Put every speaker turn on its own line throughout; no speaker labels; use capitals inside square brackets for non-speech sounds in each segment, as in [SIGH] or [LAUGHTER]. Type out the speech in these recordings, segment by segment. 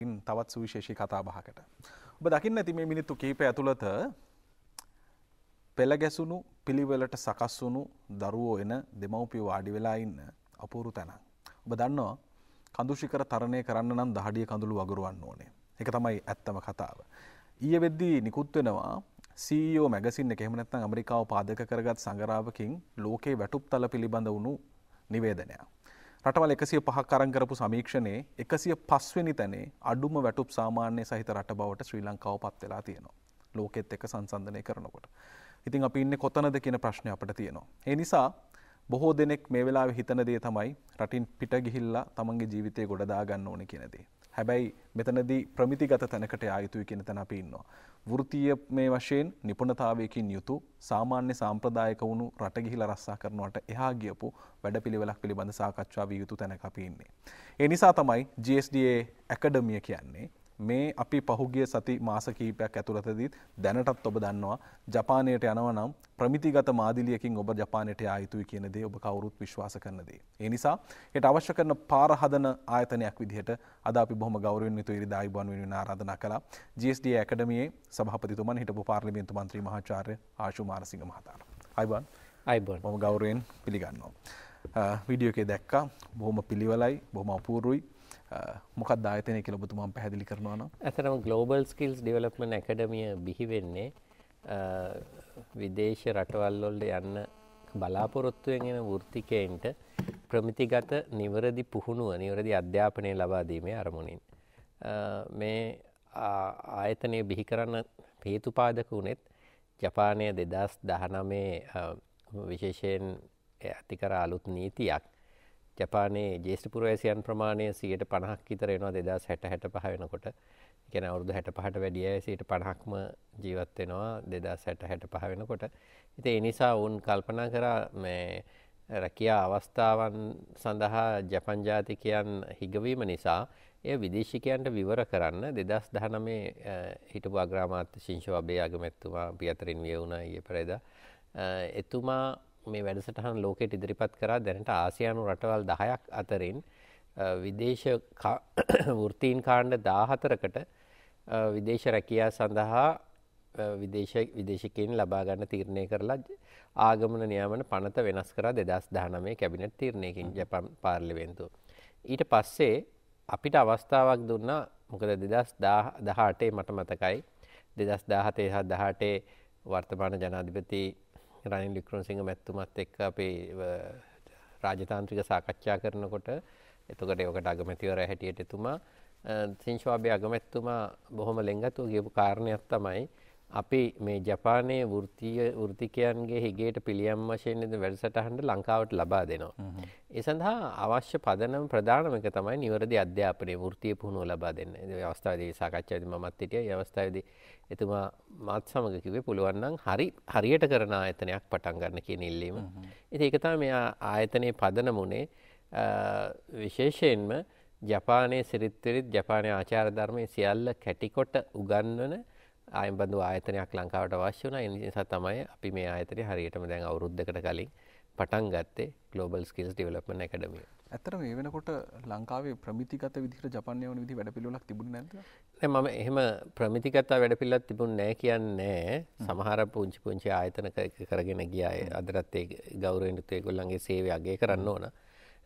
තවත් සුවිශේෂී කතා බහකට. ඔබ දකින්න ඇති මේ මිනිත්තු කීප ඇතුළත පෙළගැසුණු පිළිවෙලට සකස් වුණු දරුවෝ එන දෙමව්පිය වාඩි වෙලා ඉන්න අපූරු තැනක්. ඔබ දන්නවා කඳුෂිකර තරණය කරන්න නම් දහඩිය කඳුළු වගුරුවන්න ඕනේ. එක තමයි ඇත්තම කතාව. ඊය වෙද්දී නිකුත් වෙනවා සීෝ e මැගසින් එක එහෙමනැත්තන් ඇමරිකාව පාදක කරගත් සංගරාවකින් ලෝකේ වැටුප් තල පිළිබඳ වුණු නිවේදනයක්. රටවල් එකසිය පහක් කරංකරපු සමීක්ෂණයේ එකසිය පස්වෙනි තැනේ අඩුම වැටුප් සාමාන්‍ය සහිත රට බවට ශ්‍රී ලංකාව පත් වෙලා තියෙනවා. ලෝකෙත් එක සංසන්ධනය කරනකොට. ඉතින් අපි ඉන්නේ කොතනද කියන ප්‍රශ්නය අපට තියෙනවා. ඒ නිසා බොහෝ දෙනෙක් මේ වෙලාවේ හිතන දේ තමයි රටින් පිට ගිහිල්ලා තමන්ගේ ජීවිතය ගොඩදා ගන්න ඕනේ කියන දේ. හැබැයි මෙතනදී ප්‍රමිතිගත තැනකට ආයුතුයි කියන තැන අපි ඉන්නවා. වෘත්තීය මේ වශයෙන් නිපුණතාවයකින් යුතු සාමාන්‍ය සාම්ප්‍රදායක වුණු රට ගිහිලා රස්සා කරනවට එහා ගියපු වැඩපිළිවෙලක් පිළිබඳ සාකච්ඡා විය යුතු තැනක අපි ඉන්නේ. ඒ නිසා තමයි GSDA ඇකඩමිය කියන්නේ මේ අපි පහුගිය සති මාස කීපයක් ඇතුළතදීත් දැනටත් ඔබ දන්නවා ජපානයට යනවනම් ප්‍රමිතිගත මාදිලියකින් ඔබ ජපානයට ආයුතුයි කියන දේ ඔබ කවුරුත් විශ්වාස කරන දේ. ඒ නිසා ඒට අවශ්‍ය කරන පාරහදන ආයතනයක් විදිහට අද අපි බොහොම ගෞරවන්විත ඉරිදායි බන් වෙනුවෙන් ආරාධනා කළා. GSD ඇකඩමියේ සභාපතිතුමන් හිටපු පාර්ලිමේන්තු මන්ත්‍රී මහාචාර්ය ආශු මාරසිංහ මහතාට. අයිබන් අයිබන් මම ගෞරවයෙන් පිළිගන්නවා. වීඩියෝ එකේ දැක්කා බොහොම පිළිවෙලයි බොහොම අපූර්වයි මොකක් දායතනය කියල බතුමන් පැහැදිලි කරනවාන
ඇතරම ගලෝබල් ස්කිල්ස් ඩිවලක්මන එකඩමිය බිහිවෙන්නේ විදේශ රටවල්ලොල්ට යන්න බලාපොරොත්තුවෙන් එන වෘතිකයන්ට ප්‍රමිතිගත නිවරදි පුහුණුව නිවරදි අධ්‍යාපනය ලබාදීමේ අරමුණින්. මේ ආයතනය බිහි කරන්න පේතුපාදක වුණෙත් ජපානය දෙදස් දහනමේ විශේෂයෙන් ඇතිකර අලුත් නීතියක් ජපානයේ ජේෂ්ඨ පුරවැසියන් ප්‍රමාණය 150ක් විතර වෙනවා 2060 65 වෙනකොට. ඒ කියන්නේ අවුරුදු 65ට වැඩි අය 150ක්ම ජීවත් වෙනවා 2060 65 වෙනකොට. ඉතින් ඒ නිසා වුන් කල්පනා කරා මේ රැකියා අවස්ථාවන් සඳහා ජපන් ජාතිකයන් හිගවීම නිසා එය විදේශිකයන්ට විවර කරන්න 2019 හිටපු අග්‍රාමාත්‍ය ශින්ෂෝ අබේ අගමැතිතුමා පියතරින් විය වුණා ඊයේ පෙරේදා. එතුමා මේ වැඩසටහන් ලෝකෙට ඉදිරිපත් කරා දැනට ආසියානු රටවල් දහයක් අතරින් විදේශ [COUGHS] වෘතීන් කාණ්ඩ දාහතරකට විදේශ රැකියා සඳහා විදේශකයෙන් ලබාගන්න තීරණය කරලා ආගමන නියාමන පනත වෙනස් කර දෙදස් දානමේ කැබිනට තීරණයකින් ජැපන් පාර්ලිවෙන්තු. ඊට පස්සේ අපිට අවස්ථාවක් දුන්න මොකද දෙදස් දහටේ මට මතකයි දෙදස් දාහතේ හා දහටේ වර්තමාන ජනාධිපති රනිල් වික්‍රමසිංහ මැතිතුමත් එක්ක අපේ රාජතාන්ත්‍රික සාකච්ඡා කරනකොට එතකොට ඒකට අගමැතිවරයා හැටියට එතුමා සිංශවාභයේ අගමැතිතුමා බොහොම ලෙන්ගතුව කියපු කාරණයක් තමයි අපි මේ ජපානයේ වෘතිය වෘතිකයන්ගේ හිගේට පිළියම් වශයෙන්ද වැඩසටහන්ට ලංකාවට ලබා දෙනවා. ඒ සඳහා අවශ්‍ය පදනම් ප්‍රධානම එක තමයි නිවැරදි අධ්‍යාපනයේ වෘත්තිය පුහුණුව ලබා දෙන්න. ඒ අවස්ථාවේදී සාකච්ඡාවේදී මමත් හිටියා. ඒ අවස්ථාවේදී එතුමා මාත් සමග කිව්වේ පුළුවන් නම් හරි හරියට කරන ආයතනයක් පටන් ගන්න කියන ඉල්ලීම. ඉතින් ඒක තමයි මෙයා ආයතනයේ පදනම උනේ විශේෂයෙන්ම ජපානයේ සිරිත් විරිත් ජපානයේ ආචාර ධර්මයේ සියල්ල කැටිකොට උගන්වන ආයම්බඳු ආයතනයක් ලංකාවට අවශ්‍ය වුණා. ඒ නිසා තමයි අපි මේ ආයතනය හරියටම දැන් අවුරුද්දකට කලින් පටන් ගත්තේ Global Skills Development Academy.
ඇත්තටම මේ වෙනකොට ලංකාවේ ප්‍රමිතිගත විදිහට ජපානයේ වුණ විදිහ වැඩපිළිවෙලක් තිබුණේ නැද්ද?
නෑ මම එහෙම ප්‍රමිතිගත වැඩපිළිවෙලක් තිබුණේ නැහැ කියන්නේ සමහර පුංචි පුංචි ආයතන කරගෙන ගියා. අදටත් ඒ ගෞරවයෙන් ඒගොල්ලන්ගේ සේවය අගය කරන්න ඕන.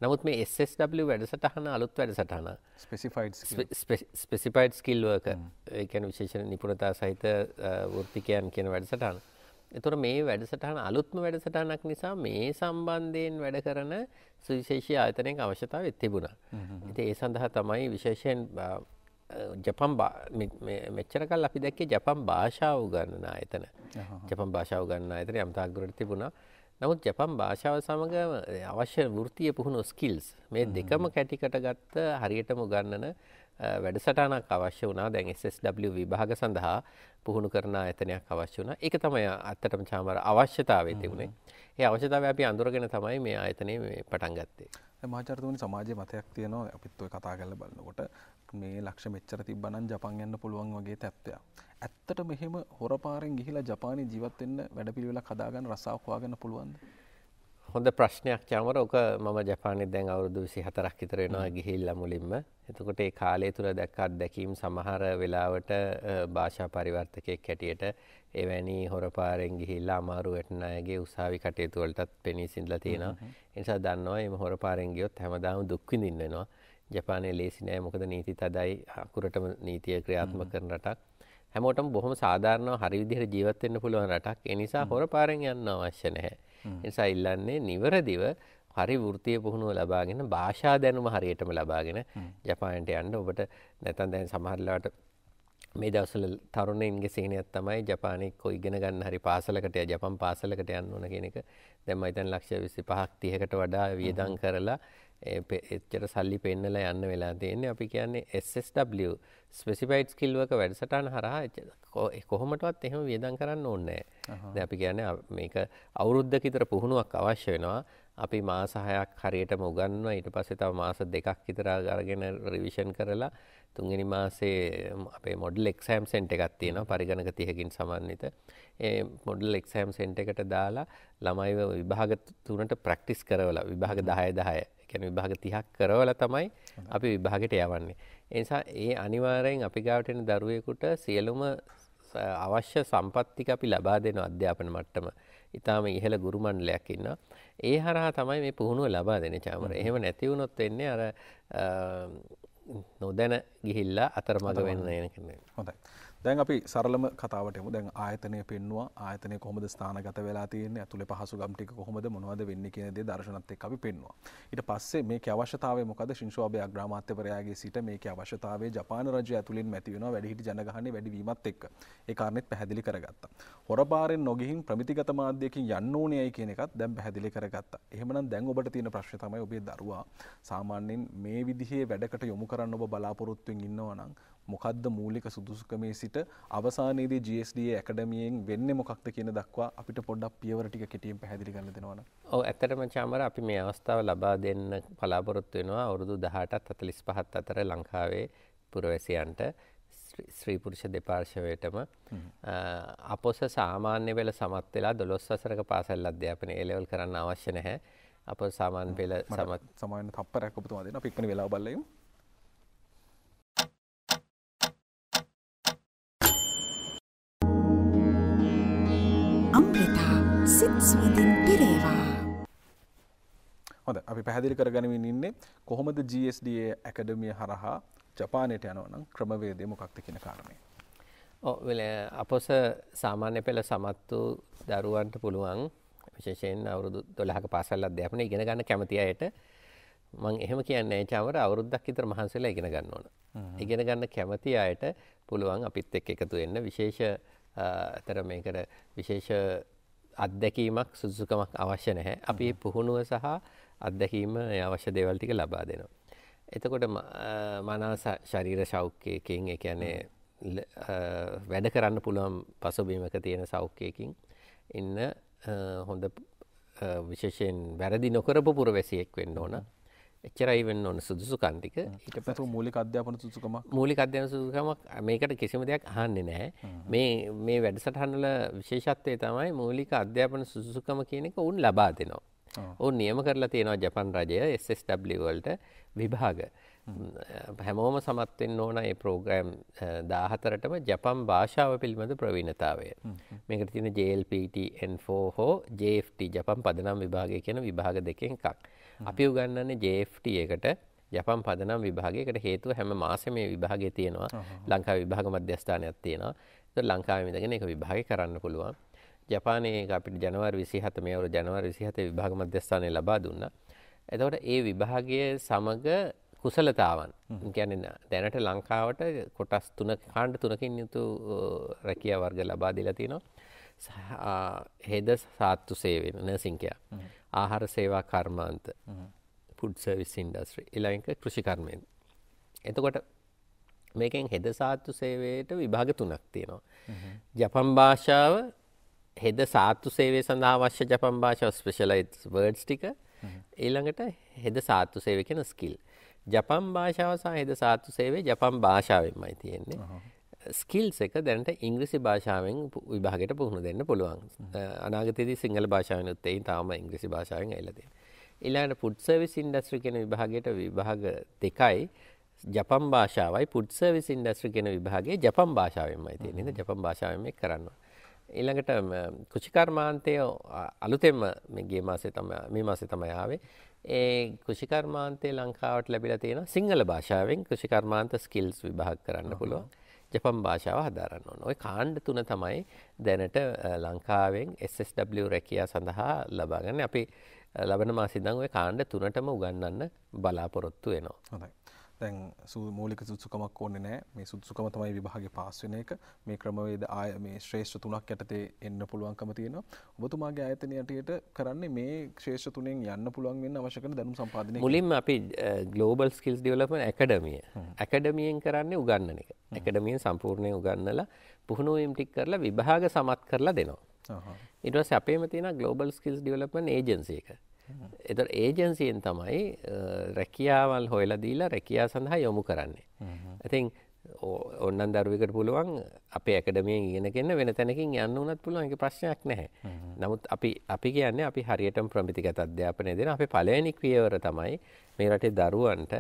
නමුත් මේ SSW වැඩසටහන අලුත් වැඩසටහන ස්පෙසිෆයිඩ් ස්කිල්වර්ක ඒකැන විශේෂණ නිපුරතා සහිත වෘත්තිකයන් කියන වැඩසටහන. එතුර මේ වැඩසටහන අලුත්ම වැඩසටහනක් නිසා මේ සම්බන්ධයෙන් වැඩ කරන සුවිශේෂී ආයතනයෙන් අවශ්‍යතාව තිබුණා. Mm-hmm. ඉති ඒ සඳහා තමයි විශේෂයෙන් ජපම් මෙච්චර කල් අපි දැක්කේ ජපම් භාෂාව ගන්නන ආයතන ජපම් භාෂාව ගන්න අතන යම්තාගරට තිබුණා නමුත් ජපන් භාෂාව සමඟ අවශ්‍ය වෘතිය පුහුණු ස්කිල්ස් මේ දෙකම කැටිකට ගත්ත හරියටම උගන්නන වැඩසටනක් අවශ්‍ය වනා දැන් SSW විභාග සඳහා පුහුණු කරන ඇතනයක් අවශ්‍ය වන එක තමයි අත්තටම චාමර අවශ්‍යතාවේ තිබුණේ ඒ අවශ්‍යතාව අපි අඳුරගෙන තමයි මේ ආයතනය පටන් ගත්තේ
මාචරතුවනි සමාජය මතයක් තියනවා අපිත් ඔය කතා කල බලන්නකොට මේ ලක්ෂ මෙච්චර තිබ්බනම් ජපන් යන්න පුළුවන් වගේ තත්ත්වයක්. ඇත්තට මෙහෙම හොරපාරෙන් ගිහිලා ජපානයේ ජීවත් වෙන්න වැඩපිළිවෙලක් හදාගන්න රසාවක් හොයාගන්න පුළුවන්ද?
හොඳ ප්‍රශ්නයක් චමර. ඔක මම ජපානයේ දැන් අවුරුදු 24ක් විතර වෙනවා ගිහිල්ලා මුලින්ම. එතකොට ඒ කාලය තුල දැක්ක අත්දැකීම් සමහර වෙලාවට භාෂා පරිවර්තකයෙක් හැටියට එවැනි හොරපාරෙන් ගිහිල්ලා අමාරු වැටෙන අයගේ උසාවි කටයුතු වලටත් පෙනී සිඳලා තියෙනවා. ඒ නිසා දන්නවා මේ හොරපාරෙන් ගියොත් හැමදාම දුක් විඳින්න වෙනවා. ජපානය ලේසි නෑ මොකද නීති තදයි අකුරටම නීතිය ක්‍රියාත්ම කරන රටක් හැමෝටම බොහොම සාධාරණව හරි විදිහට ජීවත්වෙන්න පුළුවන් රටක් එනිසා හොර පාරෙන් යන්න අවශ්‍ය නැහැ. නිසා ඉල්ලන්නේ නිවරදිව හරි වෘතිය පුහුණුව ලබාගෙන භාෂා දැනුම හරියටම ලබාගෙන ජපානට යන්න ඔබට නැතන් දැන් සමහරලාට මේ දවසල තරුණයින්ගේ සේනයක් තමයි ජපානෙක්කො ඉගෙන ගන්න හරි පාසලකට ජපන් පාසලකට යන්න ඕන කෙනෙක දැම අයිතන් ලක්ෂ විසි පහක් තියකට වඩා වියදං කරලා එච්චර සල්ලි පෙන්නල යන්න වෙලා තියෙන්නේ අපි කියන්නේ SSW ස්පෙසිපයිට් කිල්වක වැඩසටාන හරහා කොහොමටවත් එහෙම වියදන් කරන්න ඕන්නෑ දැ අපි කියන මේක අවුරුද්ධ කිතර පුහුණුවක් අවශ්‍ය වෙනවා අපි මාසහයක් හරියටම උගන්නවා ඊට පස්සේ තව මාස දෙකක් විතර අරගෙන රිවිෂන් කරලා තුන්ගනි මාසේ අපේ මොඩල් එක්සෑම් සෙන්ට එකක් තියෙන පරිගණක තියහකින් සමන්විත ඒ මොඩල් එක්සෑම් සෙන්ට එකට දාලා ළමයිව විභාග තුනට ප්‍රක්ටිස් කරවලා විභාග දහය දහය එකැන විභාග තිහක් කරවල තමයි අපි විභාගට යවන්නේ. එනිසා ඒ අනිවාරයෙන් අපි ගාවටෙන දරුවෙකුට සියලුම අවශ්‍ය සම්පත්තික අපි ලබා දෙන අධ්‍යාපන මට්ටම ඉතාම ඉහළ ගුරුමණ්ඩලයක් ඉන්න. ඒ හරහා තමයි මේ පුහුණුව ලබා දෙන චාමර එහෙම නැතිවුණොත් වෙන්නේ අර නොදැන ගිහිල්ලා අතරමඟ වෙන්න යන කන්නේ
හොඳයි දැන් අපි සරලම කතාවටම දැන් ආයතනය පෙන්වා ආයතනය කොහොමද ස්ථානගත වෙලා තියෙන ඇතුළේ පහසු ගම්ටික කොහොමද මොනවද වෙන්නේ කියන දේ දර්ශනත් එක්ක අපි පෙන්වුවා. ඊට පස්සේ මේකේ අවශ්‍යතාවය මොකද ශින්සෝ අබේ අග්‍රාමාත්‍යවරයාගේ සිට මේකේ අවශ්‍යතාවය ජපාන රජය ඇතුළෙන් මැති වෙනවා වැඩිහිටි ජනගහනය වැඩි වීමත් එක්ක. ඒ කාරණෙත් පැහැදිලි කරගත්තා. හොරපාරෙන් නොගිහින් ප්‍රමිතිගත මාධ්‍යකින් යන්න ඕනේයි කියන එකත් දැන් පැහැදිලි කරගත්තා. එහෙමනම් දැන් ඔබට තියෙන ප්‍රශ්නේ තමයි ඔබේ දරුවා සාමාන්‍යයෙන් මේ විදිහේ වැඩකට යොමු කරන්න ඔබ බලාපොරොත්තුෙන් ඉන්නවා නම් මොකක්ද මූලික සුදුසුකමේ සිට අවසානයේදී GSD ඇකඩමියෙන් වෙන්නේ මොකක්ද කියන දක්වා අපිට පොඩ්ඩක් පියවර ටික කෙටියෙන් පැහැදිලි කරලා දෙනවනම්.
ඔව් ඇත්තටම චාමර අපි මේ අවස්ථාව ලබා දෙන්න බලාපොරොත්තු වෙනවා අවුරුදු 18ත් 45ත් අතර ලංකාවේ පුරවැසියන්ට ශ්‍රී පුරුෂ දෙපාර්ශවයටම අපොස සාමාන්‍ය වෙල සමත් වෙලා 12 වසරක පාසල් අධ්‍යාපනය A level කරන්න අවශ්‍ය නැහැ. අප සාමාන්‍ය පෙළ සමත්
සමාන තප්පරයක් ඔබතුමා දෙන අපික්මන වෙලා බලමු සුවඳින් පිරේවා. හොඳ අපි පැහැදිලි කරගනිමින් ඉන්නේ කොහොමද GSDA ඇකඩමිය හරහා ජපානයට යනවනම් ක්‍රමවේදය මොකක්ද කියන කාරණය.
වෙල අපොස සාමාන්‍ය පෙළ සමත් වූ දරුවන්ට පුළුවන් විශේෂයෙන් අවුරුදු දොළහක පාසල් අධ්‍යාපන ඉගෙන ගන්න කැමති අයට මං එහෙම කියන්න චවර අවුරුද්දක් විතර මහන්සලා ඉගෙන ගන්න ඕන. ඉගෙන ගන්න කැමති අයට පුළුවන් අපිත් එක් එකතු වෙන්න විශේෂ අතර මේකට විශේෂ අත්දැකීමක් සුදුසුකමක් අවශ්‍ය නැහැ. අපි පුහුණුව සහ අත්දැකීම අවශ්‍ය දේවල් ටික ලබා දෙනවා. එතකොට මනස ශරීර සෞඛ්‍යයකින් ඒ කියන්නේ වැඩ කරන්න පුළුවන් පසුබිමක තියෙන සෞඛ්‍යයකින් ඉන්න හොඳ විශේෂයෙන් වැරදි නොකරපු පුරවැසියෙක් වෙන්න ඕන. එච්චරයි වෙන්න ඕන සුදුසුකම් ටික
ඊට පස්සේ මූලික අධ්‍යාපන සුදුසුකමක් මූලික අධ්‍යාපන
සුදුසුකමක් මේකට කිසිම දෙයක් අහන්නේ නැහැ මේ මේ වැඩසටහන වල විශේෂත්වය තමයි මූලික අධ්‍යාපන සුදුසුකම කියන එක උන් ලබා දෙනවා උන් නියම කරලා තියෙනවා ජපන් රජය SSW වලට විභාග හැමෝම සමත් වෙන්න ඕන ඒ ප්‍රෝග්‍රෑම් 14ටම ජපන් භාෂාව පිළිබඳ ප්‍රවීණතාවය. මේකට තියෙන JLPT N4 හෝ JFT ජපන් පදනම් විභාගය කියන විභාග දෙකෙන් එකක්. අපි උගන්නන්නේ JFT එකට ජපන් පදනම් විභාගයකට හේතුව හැම මාසෙම මේ විභාගය තියෙනවා. ලංකාවේ විභාග මධ්‍යස්ථානයක් තියෙනවා. ඒක ලංකාවේ ඉඳගෙන ඒක විභාගය කරන්න පුළුවන්. ජපානයේ අපිට ජනවාරි 27 මේ අවුරුදු ජනවාරි 27 විභාග මධ්‍යස්ථානය ලබා දුන්නා. එතකොට ඒ විභාගය සමග කුසලතාවන් ගැන දැනට ලංකාවට කොටස් තුන කාණ්ඩ තුනකින් යුතු රැකිය වර්ග ලබා දෙලා තියෙනවා. හෙද සාත්තු සේවය නසිංකයා ආහාර සේවා කර්මාන්ත පුඩ් සර්විස් ඉන්ඩස්ට්‍රී ඊළඟ කෘෂිකර්මයෙන් එතකොට මේකෙන් හෙද සාත්තු සේවයට විභාග තුනක් තියෙනවා ජපන් භාෂාව හෙද සාත්තු සේවය සඳහා අවශ්‍ය ජපන් භාෂාව ස්පෙෂලයිස් වර්ඩ්ස් ටික ඊළඟට හෙද සාත්තු සේවය කියන ස්කිල් ජපන් භාෂාව සහ හෙද සාත්තු සේවය ජපන් භාෂාවෙන්මයි තියෙන්නේ ස්කිල්ස් එක දැනට ඉංග්‍රීසි භාෂාවෙන් විභාගයට පුහුණු දෙන්න පුළුවන් අනාගතයේදී සිංහල භාෂාවෙන් උත්තේයි තාම ඉංග්‍රීසි භාෂාවෙන් ඇවිල්ලා තියෙනවා ඊළඟට ෆුඩ් සර්විස් ඉන්ඩස්ට්‍රි කියන විභාගයට විභාග දෙකයි ජපන් භාෂාවයි ෆුඩ් සර්විස් ඉන්ඩස්ට්‍රි කියන විභාගයේ ජපන් භාෂාවෙන්මයි තියෙන්නේ නේද ජපන් භාෂාවෙන් මේක කරනවා ඊළඟට කුෂිකර්මාන්තය අලුතෙන්ම මේ ගිය මාසේ තමයි මේ මාසේ තමයි ආවේ ඒ කුෂිකර්මාන්තය ලංකාවට ලැබිලා තියෙනවා සිංහල භාෂාවෙන් කුෂිකර්මාන්ත ස්කිල්ස් විභාග කරන්න පුළුවන් ජපන් භාෂාව හදාරන්න ඕන. ওই කාණ්ඩ තුන තමයි දැනට ලංකාවෙන් SSW රැකියා සඳහා ලබා ගන්න. අපි ලබන මාසෙ ඉඳන් ওই කාණ්ඩ තුනටම උගන්වන්න බලාපොරොත්තු වෙනවා.
හොඳයි. දැන් මූලික සුදුසුකමක් ඕන්නේ නැහැ මේ සුදුසුකම තමයි විභාගේ පාස් වෙන එක මේ ක්‍රමවේද ආය මේ ශ්‍රේෂ්ඨ තුනක් යටතේ එන්න පුළුවන්කම තියෙනවා ඔබතුමාගේ ආයතනය යටතේ කරන්නේ මේ ශ්‍රේෂ්ඨ තුනෙන් යන්න පුළුවන් වෙන්න අවශ්‍ය කරන දැනුම් සම්පාදනය මුලින්ම
අපි ග්ලෝබල් ස්කිල්ස් ඩෙවලොප්මන්ට් ඇකඩමිය ඇකඩමියෙන් කරන්නේ උගන්නන එක ඇකඩමියෙන් සම්පූර්ණයෙන් උගන්නලා පුහුණුවීම් ටික කරලා විභාග සමත් කරලා දෙනවා ඊට පස්සේ අපේම තියෙන ග්ලෝබල් ස්කිල්ස් ඩෙවලොප්මන්ට් ඒජන්සි එක එතට ඒජන්සියෙන් තමයි රැකියාවල් හොයලා දීලා රැකයා සඳහා යොමු කරන්නේ. ඇතින් ඔන්නන් දරුවකට පුළුවන් අපේ ඇකඩමිය ඉගෙනගෙන වෙන තැනකින් යන්න උනත් පුළුවන්ගේ ප්‍රශ්නයක් නැහැ නමුත් අපි අපි කියන්නේ අපි හරියටම ප්‍රමිතිගත අධ්‍යාපනය දෙන අපි පලයනි ක්‍රියවර තමයි මේ රටේ දරුවන්ට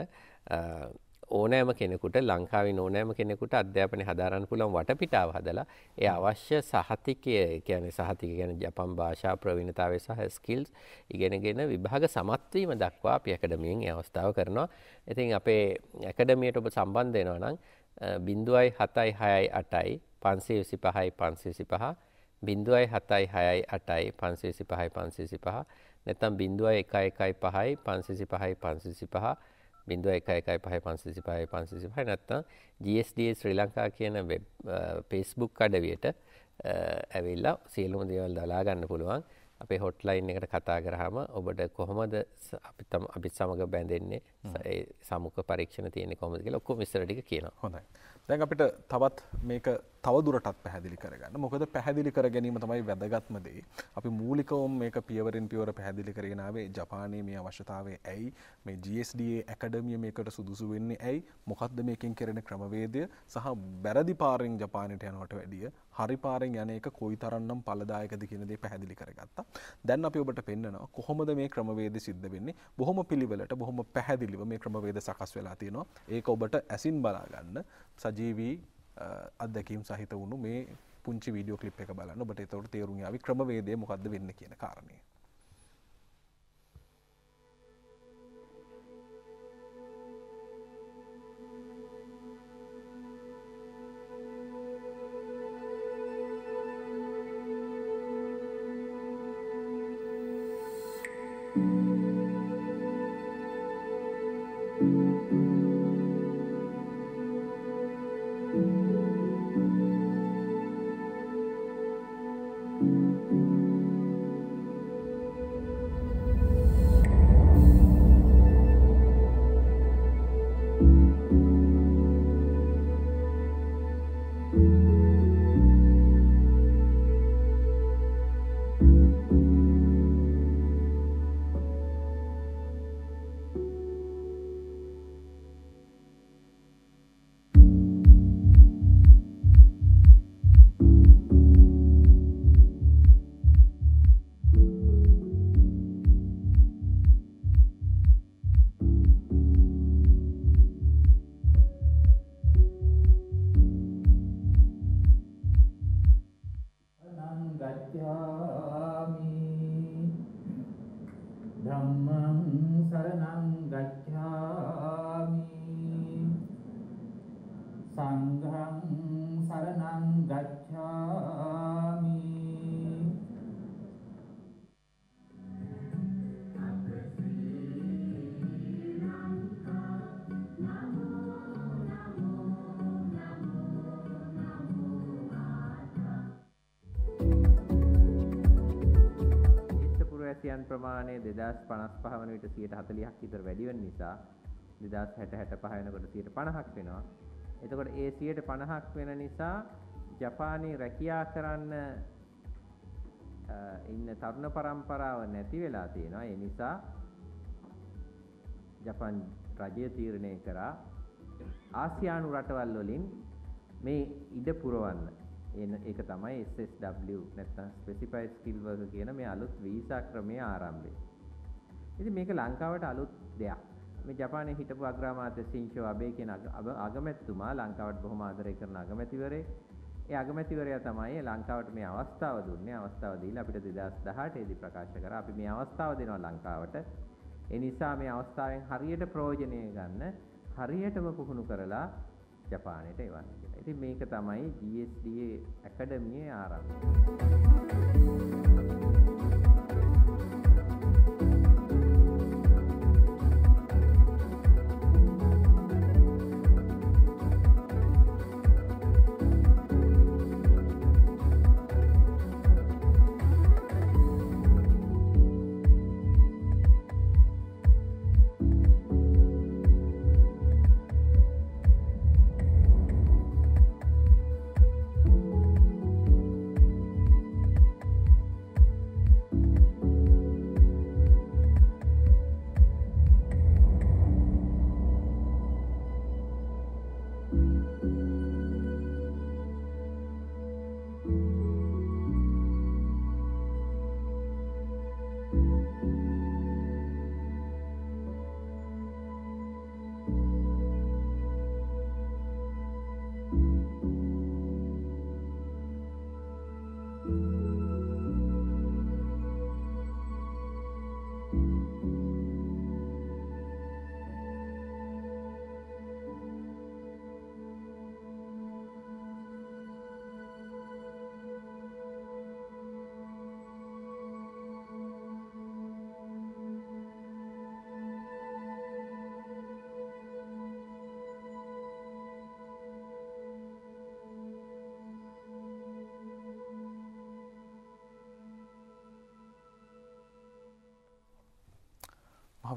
ඕනෑම කෙනෙකුට ලංකාවේ ඕනෑම කෙනෙකුට අධ්‍යාපනය හදාරන්න පුළුවන් වටපිටාව හදලා ඒ අවශ්‍ය සහතිකය කියන්නේ සහතික ගැන ජපන් භාෂා ප්‍රවීණතාවය සහ ස්කිල්ස් ඉගෙනගෙන විභාග සමත්වීම දක්වා අපි ඇකඩමියෙන් අවස්ථාව කරනවා. ඉතින් අපේ ඇකඩමියට ඔබ සම්බන්ධ වෙනවා නම් බිඳුවයි හතයි හයයි අටයි පන්සේ විසි පහයි පන්සේසි පහ බිඳුවයි හතයි හයයි අටයි පන්සේසි පහයි පන්සේසි පහ නැතම් බිඳුවයි එකයි එකයි පහයි පන්සේසි පහයි පන්සේසි පහ 0115 525 නැත්නම් GSDA ශ්‍රී ලංකා කියන වෙබ් Facebook අඩවියට ඇවිල්ලා සියලුම දේවල් දලා ගන්න පුළුවන්. අපේ හොට්ලයින් එකට කතා කරාම ඔබට කොහොමද අපි තම අපිත් සමග බැඳෙන්නේ ඒ සමුඛ පරීක්ෂණ තියෙන්නේ කොහොමද කියලා ඔක්කොම ඉස්සර ටික කියනවා. හොඳයි. දැන්
අපිට තවත් මේක තවදුරටත් පැහැදිලි කරගන්න මොකද පැහැදිලි කර ගැනීම තමයි වැදගත්මදේ අපි මූලිකවම් මේක පියවරෙන් පියවර පැහැදිලි කරගෙනාවේ ජපානය මේ අවශ්‍යතාවේ ඇයි මේ GSDA ඇකඩමිය මේකට සුදුසු වෙන්නේ ඇයි මොකක්ද මේකින් කෙරෙන ක්‍රමවේදය සහ බැරදි පාරෙන් ජපානයට යනවට වැඩිය හරි පාරෙන් යන එක කොයි තරන්නම් පලදායකද කියනදේ පැහැදිලි කරගත්තා දැන් අපි ඔබට පෙන්න්නවා කොහොමද මේ ක්‍රමවේද සිද්ධ වෙන්නේ බොහොම පිළිවෙලට බොහොම පැහැදිලිව මේ ක්‍රමවේද සකස් වෙලා තියෙනවා ඒක ඔබට ඇසින් බලාගන්න සජීවී අදැකීම් සහිත වුණු මේ පුංචි වීඩියෝ කලිප් එක බලන්න ඔබට තවට තේරුම් යාවි ක්‍රමවේදය මොකක්ද වෙන්න කියන කාරණය
නිවාසිකයන් ප්‍රමාණය දෙදස් පනස් පහවන විට සියට හතලියක් ඉතර වැඩිවෙන් නිසා දෙදස් හැට හැට පහයනකොට සියට පණහක් වෙනවා. එතකොට ඒ සියට පණහක් වෙන නිසා ජපානී රැකයා කරන්න ඉන්න තරුණ පරම්පරාව නැති වෙලා තියෙනවා ඒ නිසා ජපන් රජය තීරණය කරා ආසියානු රටවල් වලින් මේ ඉඩ පුරවන්න ඒක තමයි SSW නැත්තම් ස්පෙසිෆයිඩ් ස්කිල් වර්ක කියන මේ අලුත් වීසා ක්‍රමයේ ආරම්භය. ඉතින් මේක ලංකාවට අලුත් දෙයක්. මේ ජපානයේ හිටපු අග්‍රාමාත්‍ය සින්ෂෝ අබේ කියන අගමැතිතුමා ලංකාවට බොහොම ආදරය කරන අගමැතිවරේ. ඒ අගමැතිවරයා තමයි ලංකාවට මේ අවස්ථාව දුන්නේ. අවස්ථාව දීලා අපිට 2018 දී ප්‍රකාශ කරා. අපි මේ අවස්ථාව දෙනවා ලංකාවට. ඒ නිසා මේ අවස්ථාවෙන් හරියට ප්‍රයෝජනය ගන්න හරියටම පුහුණු කරලා ජපානයට එවන්න. ඉති මේක තමයි GSDA ඇකඩමිය ආරම්භ.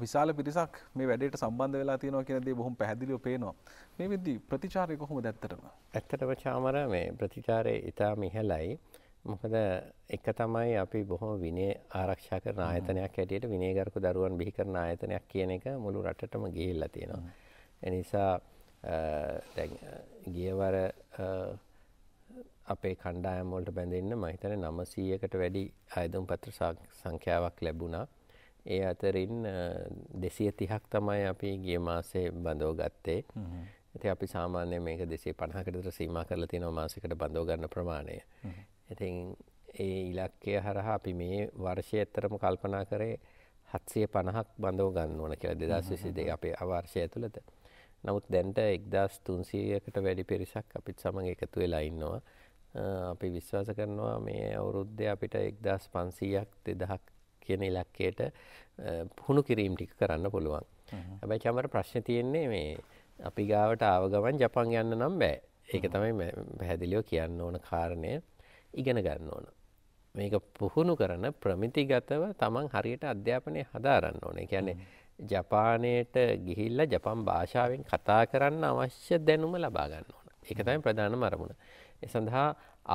විශාල පිරිසක් මේ වැඩට සම්බන්ධ වෙලා තියෙනවා කියනදේ බොහොම පැහැදිලිව පේනවා. මේ වෙද්දි ප්‍රතිචාරය කොහොමද ඇත්තටම?
ඇත්තටම චාමර මේ ප්‍රතිචාරය ඉතාම ඉහළයි. මොකද එක තමයි අපි බොහොම විනය ආරක්ෂා කරන ආයතනයක් හැටියට විනයගරුක දරුවන් බිහි කරන ආයතනයක් කියන එක මුළු රටටම ගිහිල්ලා තියෙනවා. ඒ නිසා දැන් ගියවර අපේ කණ්ඩායම් වලට බැඳෙන්න මම හිතන්නේ 900කට වැඩි ආයතන පත්‍ර සංඛ්‍යාවක් ලැබුණා. ඒ අතරින් දෙසිය තිහක් තමයි අපි ගිය මාසේ බඳෝ ගත්තේ ඇති අපි සාමාන්‍ය මේක දෙසේ පණහකටතර සීම කරලා තියෙනව මාසිකට බඳෝ ගන්න ප්‍රමාණය ඉතින් ඒ ඉලක්කය හරහා අපි මේ වර්ෂය ඇත්තරම කල්පනා කරේ හත්සිය පණහක් බඳෝ ගන්න ඕන කියලා දෙදස් විසි දෙ අපේ අවර්ෂය ඇතුළත නමුත් දැන්ට එක්දස් තුන්සීයකට වැඩි පිරිසක් අපිත් සමඟ එකතු වෙලා ඉන්නවා අපි විශ්වාස කරනවා මේ අවුරුද්ධය අපිට එක්දස් පන්සීයක් දෙදහක් කියන ඉලක්කයට පුහුණු කිරීම් ටික කරන්න පුළුවන්. හැබැයි චමර ප්‍රශ්න තියෙන්නේ මේ අපි ගාවට ආව ගමන් ජපන් යන්න නම් බෑ. ඒක තමයි පැහැදිලිව කියන්න ඕන කාරණය ඉගෙන ගන්න ඕන. මේක පුහුණු කරන ප්‍රමිතිගතව තමන් හරියට අධ්‍යාපනය හදාරන්න ඕනේ. කියන්නේ ජපානයට ගිහිල්ලා ජපන් භාෂාවෙන් කතා කරන්න අවශ්‍ය දැනුම ලබා ගන්න ඕන. ඒක තමයි ප්‍රධානම අරමුණ. ඒ සඳහා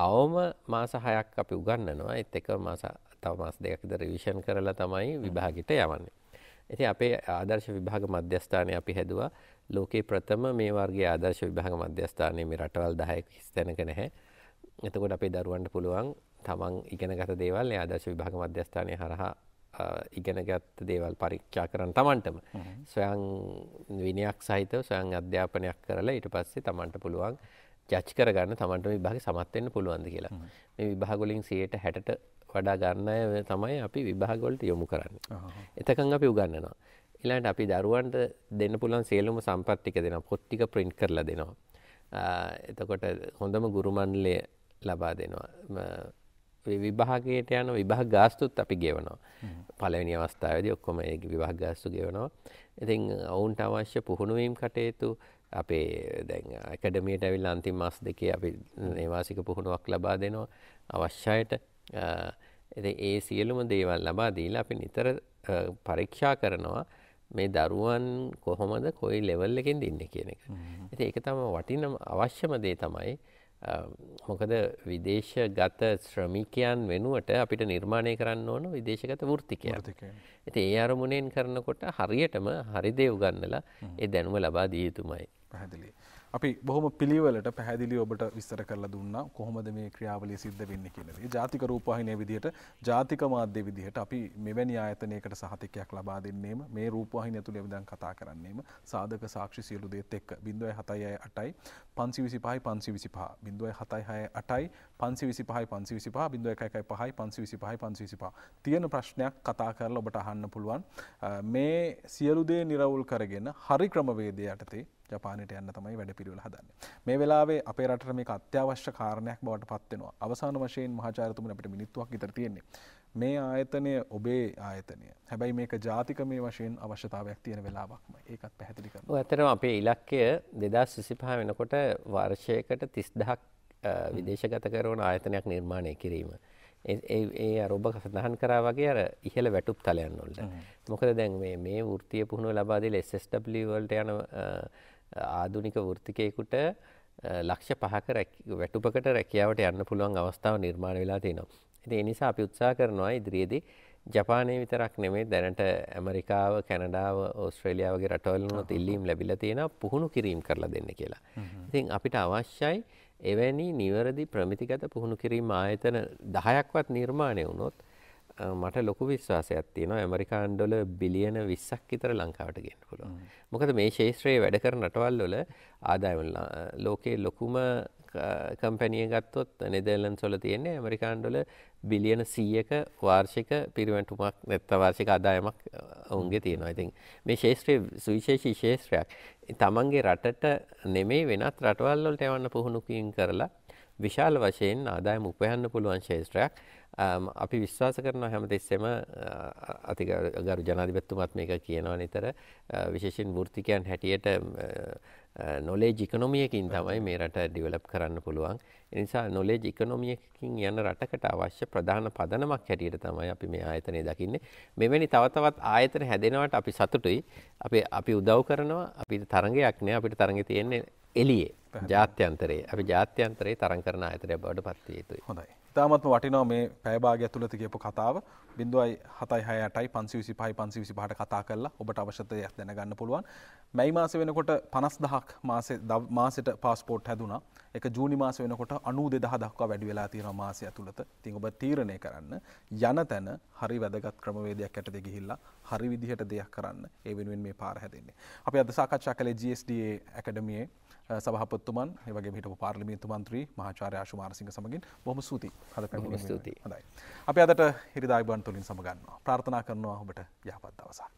අවම මාස 6ක් අපි උගන්වනවා. ඒත් එක මාස තව මාස දෙකක් විතර රිවිෂන් කරලා තමයි විභාගෙට යවන්නේ. ඉතින් අපේ ආදර්ශ විභාග මධ්‍යස්ථානය අපි හැදුවා. ලෝකේ ප්‍රථම මේ වර්ගයේ ආදර්ශ විභාග මධ්‍යස්ථානය මේ රටවල් 10ක කිසි තැනක නැහැ. එතකොට අපේ දරුවන්ට පුළුවන් තමන් ඉගෙනගත දේවල් ඒ ආදර්ශ විභාග මධ්‍යස්ථානය හරහා ඉගෙනගත් දේවල් පරීක්ෂා කරන්න තමන්ටම සොයන් විනයක් සහිතව සොයන් අධ්‍යාපනයක් කරලා ඊට පස්සේ තමන්ට පුළුවන් ජච් කරගන්න තමන්ට විභාග සමත්වෙන්න පුළුවන්ද කියලා මේ විභාගොලින් සයට හැටට වඩා ගන්න අය තමයි අපි විභාග වලට යොමු කරන්නේ. එතකන් අපි උගන්වනවා. ඊළඟට අපි දරුවන්ට දෙන්න පුළුවන් සියලුම සම්පත් ටික දෙනවා. පොත් ටික print කරලා දෙනවා. එතකොට හොඳම ගුරු මණ්ඩලය ලබා දෙනවා. විභාගයට යන විභාග ගාස්තුත් අපි ගෙවනවා. පළවෙනි අවස්ථාවේදී ඔක්කොම ඒ විභාග ගාස්තු ගෙවනවා. ඉතින් ඔවුන්ට අවශ්‍ය පුහුණුවීම් කටයුතු අපේ දැන් ඇකඩමියට ඇවිල්ලා අන්තිම මාස දෙකේ අපි නේවාසික පුහුණුවක් ලබා දෙනවා. අවශ්‍යයට ඒ සියලුම දේවල් ලබා දීලා අපි නිතර පරීක්ෂා කරනවා මේ දරුවන් කොහොමද කොයි ලෙවල් එකෙන් ඉන්න කියන එක. ඉතින් ඒක තමයි වටිනම අවශ්‍යම දේ තමයි මොකද විදේශගත ශ්‍රමිකයන් වෙනුවට අපිට නිර්මාණය කරන්න ඕන විදේශගත වෘත්තිකයන්. ඉතින් ඒ අරමුණෙන් කරනකොට හරියටම හරි දේ උගන්නලා ඒ දැනුම ලබා දිය යුතුමයි.
පැහැදිලි. අපි බොහොම පිළිවලට පැහැදිලි ඔබට විස්තර කරලා දුන්නා කොහොමද මේ ක්‍රියාවලිය සිද්ධ වෙන්නේ කියන දේ. ජාතික රූපවාහිනිය විදිහට ජාතික මාධ්‍ය විදිහට අපි මෙවැනි ආයතනයකට සහතිකයක් ලබා දෙන්නේම මේ රූපවාහිනිය තුල ඉඳන් කතා කරන්නේම සාධක සාක්ෂි සියලු දේත් එක්ක 0.768යි 525යි 525 0.768යි පන්සිවිසි පහයි පන්සිවිසි පහ බිඳුව එකයි පහයි පන්සිවිසි පහයි පන්සිවිසි පා තියෙන ප්‍රශ්නයක් කතා කරල ඔබට අහන්න පුළුවන් මේ සියලුදේ නිරවුල් කරගෙන හරි ක්‍රමවේදය යටතේ ජපානට යන්න තමයි වැඩ පිරිවල හදන්න මේ වෙලාවේ අපේ රට මේ අත්‍යවශ්‍ය කාරණයක් බවට පත්වෙනවා අවසාන වශයෙන් මහාචාරතුමන අපට මිනිත්තුවක් ඉතර තියෙන්නේ මේ ආයතනය ඔබේ ආයතනය හැබැයි මේක ජාතික මේ වශයෙන් අවශ්‍යතාවයක් තියෙන වෙලාවක්ම ඒකත් පැහැදිලික
ඇතරම අපේ ඉලක්කය දෙදස් සිසිපහ වෙනකොට වර්ෂයකට තිස්දහක් විදේශගත කරන ආයතනයක් නිර්මාණය කිරීම. ඒ අරඔබ සඳහන් කරා වගේ අර ඉහළ වැටුප් තලයන් වලට. මොකද දැන් මේ මේ වෘත්තිය පුහුණුව ලබා දෙල SSW වලට යන ආධුනික වෘත්තිකයෙකුට ලක්ෂ පහක වැටුපකට රැකියාවට යන්න පුළුවන් අවස්ථාව නිර්මාණ වෙලා තියෙනවා. ඉතින් ඒ නිසා අපි උත්සාහ කරනවා ඉදිරියේදී ජපානය විතරක් නෙමේ දැනට ඇමරිකාව කැනඩාව ඔස්ට්‍රේලියාවගේ රටවල්ලනොත් ඉල්ලීම් ලැබිල තියෙන පුහුණු කිරීම් කරලා දෙන්න කියලා. ඉතින් අපිට අවශ්‍යයි එවැනි නිවැරදි ප්‍රමිතිගත පුහුණු කිරීම ආයතන 10ක්වත් නිර්මාණය වුණොත් මට ලොකු විශ්වාසයක් තියෙනවා ඇමරිකානු ඩොලර් බිලියන 20ක් විතර ලංකාවට ගෙන්න පුළුවන්. මොකද මේ ශේෂ්ත්‍රයේ වැඩ කරන රටවල් වල ආදායම ලෝකයේ ලොකුම කම්පැනිය ගත්තොත් නෙදර්ලන්ඩ්ස් වල තියෙන්නේ ඇමරිකානු ඩොලර් බිලියන 100ක වාර්ෂික පිරිවැටුමක් නැත්නම් වාර්ෂික ආදායමක් ඔවුන්ගේ තියෙනවා. ඉතින් මේ ශේෂ්ත්‍රයේ සුවිශේෂී ශේෂ්ත්‍රයක්. තමන්ගේ රටට නෙමේ වෙනත් රටවල්ලොට එවන්න පුහුණුකින් කරලා විශාල වශයෙන් ආදායම උපයන්න පුළුවන් ශේෂත්‍රයක් අපි විශ්වාස කරන හැමතිස්සෙම අතිගරු ජනාධිපත්තුමත් මේක කියනවා නිතර විශේෂෙන් වෘතිකයන් හැටියට නොලේජ් ඉකනොමියකින් තමයි මේ රට ඩිවලප් කරන්න පුළුවන් එනිසා නොලේජ් ඉකනොමියකින් යන රටකට අවශ්‍ය ප්‍රධාන පදනමක් හැටියට තමයි අපි මේ ආයතනය දකින්නේ මෙවැනි තවතවත් ආයතන හැදෙනවට අපි සතුටුයි අපි අපි උදව් කරනවා අපි තරගයක් නෑ අපිට තරග තියෙන්නේ එලියේ ජාත්‍යන්තරයේ අපි ජාත්‍යන්තරයේ තරං කරන ආයතනය බවට පත්විය යුතුයි හොඳයි
ඉතාමත්ම වටිනෝ මේ පැෑභාග ඇතුළති කියපු කතාව බිඳුවයි හතයි හයටයි පන්සිවිසි පහයි පන්සිවිසි පහට කතා කරලා ඔබට අවශ්‍යතයක් දැනගන්න පුළුවන් මැයි මාස වෙනකොට පනස් දහක් මාසෙට පාස්පෝට් හැදුනා එක ජූනි මාස වෙනකොට අනු දෙදහ දක්වා වැඩි වෙලා තියෙන මාසය ඇතුළත ඉතින් ඔබ තීරණය කරන්න යන තැන හරි වැදගත් ක්‍රමවේදයක් යටද ගිහිල්ලා හරි විදිහට දෙයක් කරන්න ඒ වෙනුවෙන් මේ පාර හැදෙන්නේ. අපි අද සාකච්ඡා කළේ GSDA ඇකඩමියේ සභහපත්තුමන් ඒවගේ හිට පාර්ලිමිතු මන්ත්‍රී මහාචාරය ආශුමාරසිංහ සමගින් බොම සූති හද පැම ස්තුති හයි. අපි අදට හිරිදායිබන් තුලින් සමගන්නවා ප්‍රාර්ථනා කරනවා ඔබට යහපත් අවසා.